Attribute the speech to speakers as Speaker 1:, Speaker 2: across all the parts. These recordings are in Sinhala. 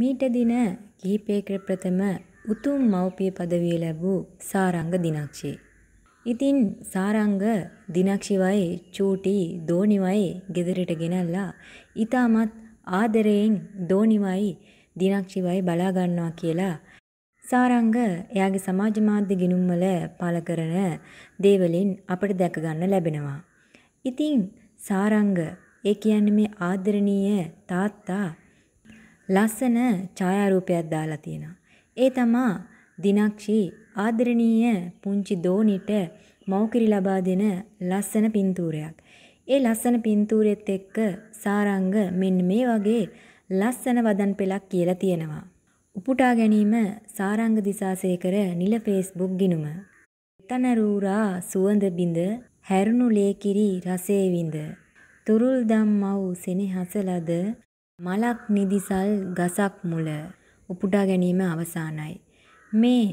Speaker 1: මීට දින කිහිපයකට ප්‍රථම උතුම් මව්පිය පදවිය ලැබූ සාරංග දිනක්ෂේ. ඉතින් සාරංග දිනක්ෂිවයි චූටි දෝනිවයි ගෙදරට ගෙනල්ලා ඊටමත් ආදරයෙන් දෝනිවයි දිනක්ෂිවයි බලා ගන්නවා කියලා සාරංග එයාගේ සමාජ මාධ්‍ය ගිණුම් වල පළ කරන දේවලින් අපිට දැක ගන්න ලැබෙනවා. ඉතින් සාරංග ඒ කියන්නේ මේ ආදරණීය තාත්තා ලස්සන ඡායාරූපයක් දාලා තියෙනවා. ඒ තමා දිනක්ෂි ආදරණීය පුංචි දෝනිට මව්කිරි ලබා දෙන ලස්සන පින්තූරයක්. ඒ ලස්සන පින්තූරෙත් එක්ක සාරංග මෙන්න මේ වගේ ලස්සන වදන් පෙළක් කියලා තියෙනවා. උපුටා ගැනීම සාරංග දිසාසේකර නිල ෆේස්බුක් ගිණුම. තනරූරා සුවඳ බිඳ හැරුණු ලේකිරි රසේ විඳ තුරුල් දම්මව් සෙනෙහස ලද මලක් නිදිසල් ගසක් මුල උපුටා ගැනීම අවසානයි. මේ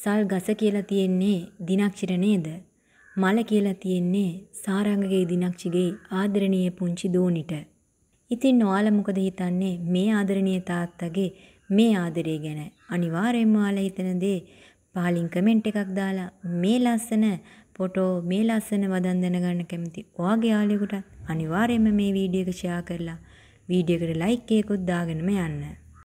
Speaker 1: සල් ගස කියලා තියෙන්නේ දිනක්ෂිට නේද? මල කියලා තියෙන්නේ සාරංගගේ දිනක්ෂිගේ ආදරණීය පුංචි දෝනිට. ඉතින් ඔයාලා මොකද හිතන්නේ මේ ආදරණීය තාත්තගේ මේ ආදරය ගැන? අනිවාර්යයෙන්ම ඔයාලා හිතන දේ පහලින් කමෙන්ට් එකක් දාලා මේ ලස්සන ෆොටෝ මේ ලස්සන වදන් දැනගන්න කැමති ඔයාගේ යාළුවෙකුටත් අනිවාර්යයෙන්ම මේ වීඩියෝ එක ෂෙයා කරලා වීඩියෝ එකට ලයික් එකකුත් දාගෙනම යන්න.